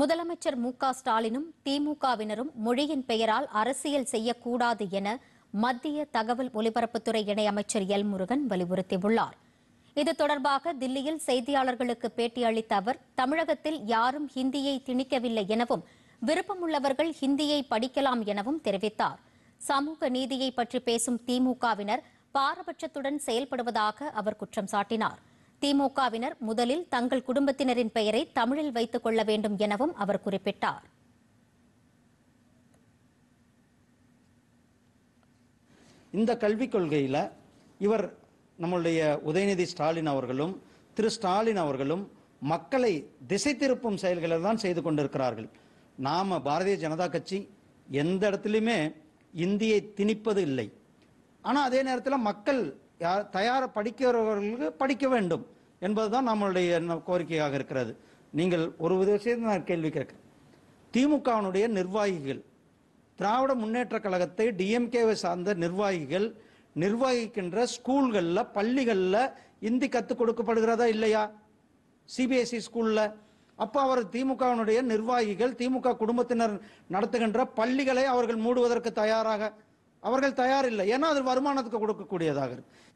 முதலமைச்சர் மு ஸ்டாலினும் திமுகவினரும் மொழியின் பெயரால் அரசியல் செய்யக்கூடாது என மத்திய தகவல் ஒலிபரப்புத்துறை இணையமைச்சர் எல் முருகன் வலியுறுத்தியுள்ளார் இது தொடர்பாக தில்லியில் செய்தியாளர்களுக்கு பேட்டியளித்த அவர் தமிழகத்தில் யாரும் ஹிந்தியை திணிக்கவில்லை எனவும் விருப்பமுள்ளவர்கள் ஹிந்தியை படிக்கலாம் எனவும் தெரிவித்தார் சமூக நீதியை பற்றி பேசும் திமுகவினர் பாரபட்சத்துடன் செயல்படுவதாக அவர் குற்றம் சாட்டினாா் திமுகவினர் முதலில் தங்கள் குடும்பத்தினரின் பெயரை தமிழில் வைத்துக் கொள்ள வேண்டும் எனவும் அவர் குறிப்பிட்டார் இந்த கல்விக் கொள்கையில் இவர் நம்மளுடைய உதயநிதி ஸ்டாலின் அவர்களும் திரு ஸ்டாலின் அவர்களும் மக்களை திசை திருப்பும் செயல்களை தான் செய்து கொண்டிருக்கிறார்கள் நாம் பாரதிய ஜனதா கட்சி எந்த இடத்துலையுமே இந்தியை திணிப்பது இல்லை ஆனால் அதே நேரத்தில் மக்கள் யார் தயார படிக்கிறவர்களுக்கு படிக்க வேண்டும் என்பதுதான் நம்மளுடைய கோரிக்கையாக இருக்கிறது நீங்கள் ஒரு விஷயத்தை நான் கேள்வி கேட்கிறேன் திமுகவினுடைய நிர்வாகிகள் திராவிட முன்னேற்ற கழகத்தை டிஎம்கேவை சார்ந்த நிர்வாகிகள் நிர்வகிக்கின்ற ஸ்கூல்களில் பள்ளிகளில் இந்தி கற்றுக் கொடுக்கப்படுகிறதா இல்லையா சிபிஎஸ்இ e ஸ்கூலில் அப்போ அவர் திமுகவினுடைய நிர்வாகிகள் திமுக குடும்பத்தினர் நடத்துகின்ற பள்ளிகளை அவர்கள் மூடுவதற்கு தயாராக அவர்கள் தயார் இல்லை ஏன்னா அது வருமானத்துக்கு கொடுக்கக்கூடியதாக இருக்கு